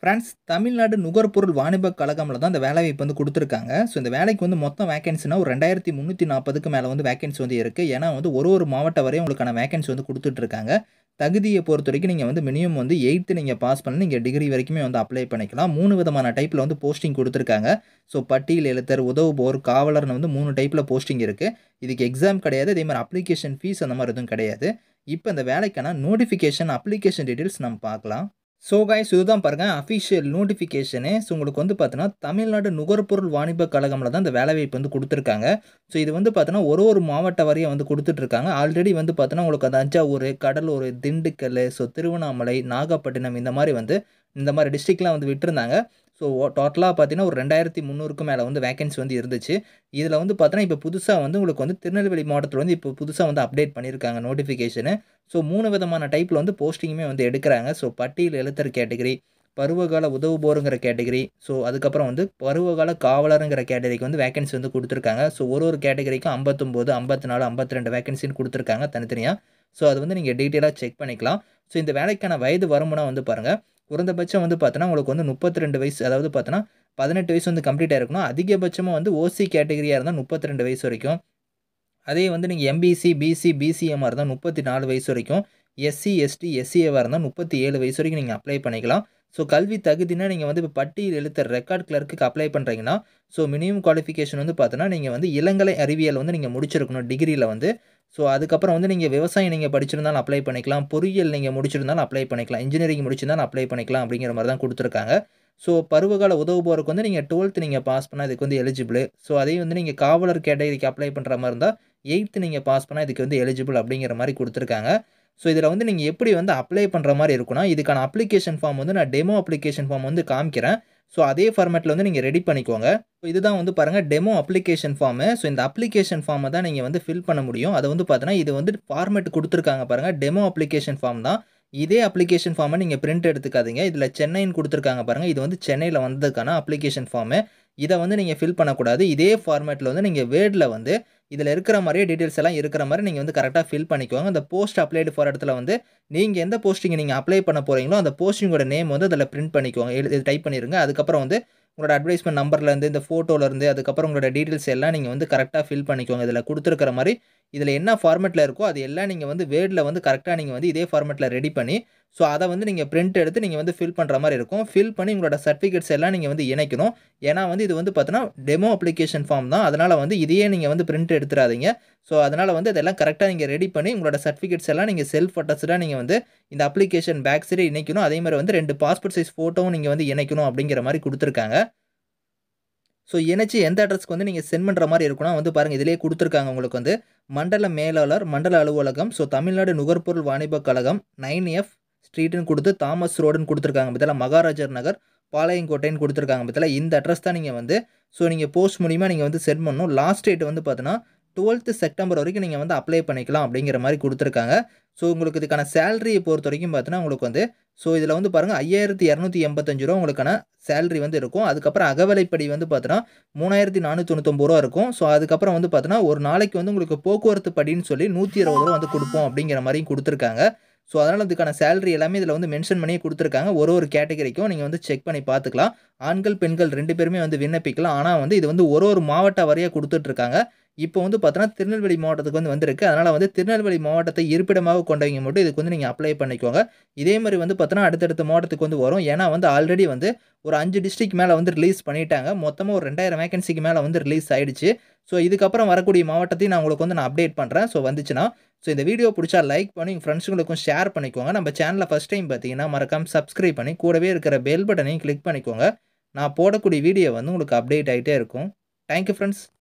friends Tamil Nadu நுகர்பொருள் வாணிப கழகமில் தான் இந்த வேலைவாய்ப்பு வந்து கொடுத்துருக்காங்க ஸோ இந்த வேலைக்கு வந்து மொத்தம் வேக்கன்சினா ஒரு ரெண்டாயிரத்தி முந்நூற்றி நாற்பதுக்கு மேலே வந்து வேக்கன்சி வந்து இருக்குது ஏன்னா வந்து ஒரு ஒரு மாவட்ட வரையும் உங்களுக்கான வேக்கன்சி வந்து கொடுத்துட்ருக்காங்க தகுதியை பொறுத்த வரைக்கும் நீங்கள் வந்து மினிமம் வந்து எயித்து நீங்கள் பாஸ் பண்ணி நீங்கள் டிகிரி வரைக்குமே வந்து அப்ளை பண்ணிக்கலாம் மூணு விதமான டைப்பில் வந்து போஸ்டிங் கொடுத்துருக்காங்க ஸோ பட்டியல் எழுத்தர் உதவுபோர் காவலர்னு வந்து மூணு டைப்பில் போஸ்டிங் இருக்குது இதுக்கு எக்ஸாம் கிடையாது அதே மாதிரி அப்ளிகேஷன் ஃபீஸ் அந்த மாதிரி எதுவும் கிடையாது இப்போ இந்த வேலைக்கான நோட்டிஃபிகேஷன் அப்ளிகேஷன் டீட்டெயில்ஸ் நம்ம பார்க்கலாம் ஸோ கைஸ் இதுதான் பாருங்கள் அஃபிஷியல் நோட்டிஃபிகேஷனு ஸோ உங்களுக்கு வந்து பார்த்தீங்கன்னா தமிழ்நாடு நுகர்பொருள் வாணிப கழகமில் தான் இந்த வேலைவாய்ப்பு வந்து கொடுத்துருக்காங்க ஸோ இது வந்து பார்த்தீங்கன்னா ஒரு ஒரு மாவட்ட வரையும் வந்து கொடுத்துட்ருக்காங்க ஆல்ரெடி வந்து பார்த்தீங்கன்னா உங்களுக்கு அந்த தஞ்சாவூர் கடலூர் திண்டுக்கல் ஸோ திருவண்ணாமலை நாகப்பட்டினம் இந்த மாதிரி வந்து இந்த மாதிரி டிஸ்ட்ரிக்லாம் வந்து விட்டுருந்தாங்க ஸோ டோட்டலாக பார்த்தீங்கன்னா ஒரு ரெண்டாயிரத்தி முந்நூறுக்கும் மேலே வந்து வேகன்சி வந்து இருந்துச்சு இதில் வந்து பார்த்தீங்கன்னா இப்போ புதுசாக வந்து உங்களுக்கு வந்து திருநெல்வேலி மாவட்டத்தில் வந்து இப்போ புதுசாக வந்து அப்டேட் பண்ணியிருக்காங்க நோட்டிஃபிகேஷனு ஸோ மூணு விதமான டைப்பில் வந்து போஸ்டிங்குமே வந்து எடுக்கிறாங்க ஸோ பட்டியல் எழுத்தர் கேட்டகரி பருவகால உதவுபோருங்கிற கேட்டகரி ஸோ அதுக்கப்புறம் வந்து பருவகால காவலருங்கிற கேட்டகரிக்கு வந்து வேகன்சி வந்து கொடுத்துருக்காங்க ஸோ ஒரு ஒரு கேட்டகரிக்கும் ஐம்பத்தொம்போது ஐம்பத்தி நாலு ஐம்பத்தி ரெண்டு வேகன்சின்னு கொடுத்துருக்காங்க தனித்தனியாக ஸோ அது வந்து நீங்கள் டீட்டெயிலாக செக் பண்ணிக்கலாம் ஸோ இந்த வேலைக்கான வயது வரும்னா வந்து பாருங்கள் குறைந்தபட்சம் வந்து பார்த்தோன்னா உங்களுக்கு வந்து முப்பத்தி ரெண்டு வயசு அதாவது பார்த்தோன்னா பதினெட்டு வயசு வந்து கம்ப்ளீட்டாக இருக்கணும் அதிகபட்சமாக வந்து ஓசி கேட்டகரியாக இருந்தால் முப்பத்தி ரெண்டு வயசு வரைக்கும் அதே வந்து நீங்கள் எம்பிசி பிசி பிசிஎம்ஆர் தான் முப்பத்தி நாலு வயசு வரைக்கும் எஸ்சி எஸ்டி எஸ்சிஏவாக இருந்தால் முப்பத்தி ஏழு வயசு வரைக்கும் நீங்கள் அப்ளை பண்ணிக்கலாம் ஸோ கல்வி தகுதினா நீங்கள் வந்து இப்போ பட்டியல் எழுத்த ரெக்கார்ட் கிளர்க்குக்கு அப்ளை பண்ணுறீங்கன்னா ஸோ மினிமம் குவாலிஃபிகேஷன் வந்து பார்த்தோன்னா நீங்கள் வந்து இளங்கலை அறிவியல் வந்து நீங்கள் முடிச்சிருக்கணும் டிகிரியில் வந்து ஸோ அதுக்கப்புறம் வந்து நீங்கள் விவசாயம் நீங்கள் படிச்சிருந்தாலும் அப்ளை பண்ணிக்கலாம் பொறியியல் நீங்கள் முடிச்சிருந்தாலும் அப்ளை பண்ணிக்கலாம் இன்ஜினியரிங் முடிச்சிருந்தாலும் அப்ளை பண்ணிக்கலாம் அப்படிங்கிற மாதிரி தான் கொடுத்துருக்காங்க ஸோ பருவகால உதவுபோருக்கு வந்து நீங்கள் டுவெல்த் நீங்கள் பாஸ் பண்ணால் இதுக்கு வந்து எலிஜிபிள் ஸோ அதையும் வந்து நீங்கள் காவலர் கேட்டகரிக்கு அப்ளை பண்ணுற மாதிரி இருந்தால் எயித்து நீங்கள் பாஸ் பண்ணால் இதுக்கு வந்து எலிஜிபிள் அப்படிங்கிற மாதிரி கொடுத்துருக்காங்க ஸோ இதில் வந்து நீங்கள் எப்படி வந்து அப்ளை பண்ணுற மாதிரி இருக்குன்னா இதுக்கான அப்ளிகேஷன் ஃபார்ம் வந்து நான் டெமோ அப்ளிகேஷன் ஃபார்ம் வந்து காமிக்கிறேன் ஸோ அதே ஃபார்மேட்டில் வந்து நீங்கள் ரெடி பண்ணிக்கோங்க ஸோ இதுதான் வந்து பாருங்கள் டெமோ அப்ளிகேஷன் ஃபார்மு ஸோ இந்த அப்ளிகேஷன் ஃபார்மை தான் நீங்கள் வந்து ஃபில் பண்ண முடியும் அதை வந்து பார்த்தீங்கன்னா இது வந்து ஃபார்மேட் கொடுத்துருக்காங்க பாருங்கள் டெமோ அப்ளிகேஷன் ஃபார்ம் தான் இதே அப்ளிகேஷன் ஃபார்மை நீங்கள் பிரிண்ட் எடுத்துக்காதீங்க இதில் சென்னைன்னு கொடுத்துருக்காங்க பாருங்கள் இது வந்து சென்னையில் வந்ததுக்கான அப்ளிகேஷன் ஃபார்மு இதை வந்து நீங்கள் ஃபில் பண்ணக்கூடாது இதே ஃபார்மேட்டில் வந்து நீங்கள் வேர்டில் வந்து இதில் இருக்கிற மாதிரியே டீட்டெயில்ஸ் எல்லாம் இருக்கிற மாதிரி நீங்கள் வந்து கரெக்டாக ஃபில் பண்ணிக்கோங்க அந்த போஸ்ட் அப்ளைடு ஃபார் இடத்துல வந்து நீங்கள் எந்த போஸ்டிங் நீங்கள் அப்ளை பண்ண போகிறீங்களோ அந்த போஸ்டிங்கோட நேம் வந்து அதில் பிரிண்ட் பண்ணிக்கோங்க இது டைப் பண்ணிடுங்க அதுக்கப்புறம் வந்து உங்களோட அட்வைஸ்மெண்ட் நம்பர்லேருந்து இந்த ஃபோட்டோலேருந்து அதுக்கப்புறம் உங்களோட டீட்டெயில்ஸ் எல்லாம் நீங்கள் வந்து கரெக்டாக ஃபில் பண்ணிக்கோங்க இதில் கொடுத்துருக்கிற மாதிரி இதில் என்ன ஃபார்மெட்டில் இருக்கோ அது எல்லாம் நீங்கள் வந்து வேர்டில் வந்து கரெக்டாக நீங்கள் வந்து இதே ஃபார்மெட்டில் ரெடி பண்ணி ஸோ அதை வந்து நீங்கள் பிரிண்ட் எடுத்து நீங்கள் வந்து ஃபில் பண்ணுற மாதிரி இருக்கும் ஃபில் பண்ணி உங்களோட சர்டிஃபிகேட்ஸ் எல்லாம் நீங்கள் வந்து இணைக்கணும் ஏன்னா வந்து இது வந்து பார்த்தோன்னா டெமோ அப்ளிகேஷன் ஃபார்ம் தான் அதனால் வந்து இதையே நீங்கள் வந்து பிரிண்ட் எடுத்துடாதீங்க ஸோ அதனால் வந்து இதெல்லாம் கரெக்டாக நீங்கள் ரெடி பண்ணி உங்களோட சர்டிஃபிகேட்ஸ் எல்லாம் நீங்கள் செல்ஃப் அட்டஸ்டாக நீங்கள் வந்து இந்த அப்ளிகேஷன் பேக் சைடு இணைக்கணும் அதே மாதிரி வந்து ரெண்டு பாஸ்போர்ட் சைஸ் ஃபோட்டோவும் நீங்கள் வந்து இணைக்கணும் அப்படிங்கிற மாதிரி கொடுத்துருக்காங்க ஸோ இணைச்சி எந்த அட்ரஸ்க்கு வந்து நீங்கள் சென்ட் பண்ணுற மாதிரி இருக்குன்னா வந்து பாருங்கள் இதிலேயே கொடுத்துருக்காங்க உங்களுக்கு வந்து மண்டல மேலாளர் மண்டல அலுவலகம் ஸோ தமிழ்நாடு நுகர்பொருள் வாணிபக் கழகம் நைன் எஃப் ஸ்ட்ரீட்டுன்னு கொடுத்து தாமஸ் ரோடுன்னு கொடுத்துருக்காங்க பார்த்தீங்களா மகாராஜர் நகர் பாளையங்கோட்டைன்னு கொடுத்துருக்காங்க பார்த்தீங்களா இந்த அட்ரஸ் தான் நீங்கள் வந்து ஸோ நீங்கள் போஸ்ட் மூலிமா நீங்கள் வந்து சென்ட் பண்ணணும் லாஸ்ட் டேட் வந்து பார்த்தீங்கன்னா டுவெல்த்து செப்டம்பர் வரைக்கும் நீங்கள் வந்து அப்ளை பண்ணிக்கலாம் அப்படிங்கிற மாதிரி கொடுத்துருக்காங்க ஸோ உங்களுக்கு இதுக்கான சேலரியை பொறுத்த வரைக்கும் பார்த்தீங்கன்னா உங்களுக்கு வந்து ஸோ இதில் வந்து பாருங்கள் ஐயாயிரத்தி இரநூத்தி எண்பத்தஞ்சு ரூபா உங்களுக்கான சேலரி வந்து இருக்கும் அதுக்கப்புறம் அகவலைப்படி வந்து பார்த்தோன்னா மூணாயிரத்தி நானூற்றி தொண்ணூத்தொம்பது ரூபா இருக்கும் ஸோ அதுக்கப்புறம் வந்து பார்த்தோன்னா ஒரு நாளைக்கு வந்து உங்களுக்கு போக்குவரத்து படின்னு சொல்லி நூற்றி இருபது ரூபா வந்து கொடுப்போம் அப்படிங்கிற மாதிரியும் கொடுத்துருக்காங்க ஸோ அதனால் அதுக்கான சேலரி எல்லாமே இதில் வந்து மென்ஷன் பண்ணி கொடுத்துருக்காங்க ஒரு ஒரு கேட்டகரிக்கும் நீங்கள் வந்து செக் பண்ணி பார்த்துக்கலாம் ஆண்கள் பெண்கள் ரெண்டு பேருமே வந்து விண்ணப்பிக்கலாம் ஆனால் வந்து இது வந்து ஒரு ஒரு மாவட்ட வரையாக கொடுத்துட்ருக்காங்க இப்போ வந்து பார்த்தோன்னா திருநெல்வேலி மாவட்டத்துக்கு வந்து வந்திருக்கு அதனால் வந்து திருநெல்வேலி மாவட்டத்தை இருப்பிடமாக கொண்டவங்க மட்டும் இதுக்கு வந்து நீங்கள் அப்ளை பண்ணிக்கோங்க இதே மாதிரி வந்து பார்த்தோன்னா அடுத்தடுத்த மாவட்டத்துக்கு வந்து வரும் ஏன்னா வந்து ஆல்ரெடி வந்து ஒரு அஞ்சு டிஸ்ட்ரிக் மேலே வந்து ரிலீஸ் பண்ணிட்டாங்க மொத்தமாக ஒரு ரெண்டாயிரம் வேகன்சிக்கு மேலே வந்து ரிலீஸ் ஆகிடுச்சு ஸோ இதுக்கப்புறம் வரக்கூடிய மாவட்டத்தையும் நான் உங்களுக்கு வந்து நான் அப்டேட் பண்ணுறேன் ஸோ வந்துச்சுன்னா ஸோ இந்த வீடியோ பிடிச்சா லைக் பண்ணி உங்கள் ஃப்ரெண்ட்ஸுங்களுக்கும் ஷேர் பண்ணிக்கோங்க நம்ம சேனலில் ஃபஸ்ட் டைம் பார்த்தீங்கன்னா மறக்காம சப்ஸ்கிரைப் பண்ணி கூடவே இருக்கிற பெல் பட்டனையும் கிளிக் பண்ணிக்கோங்க நான் போடக்கூடிய வீடியோ வந்து உங்களுக்கு அப்டேட் ஆகிட்டே இருக்கும் தேங்க்யூ ஃப்ரெண்ட்ஸ்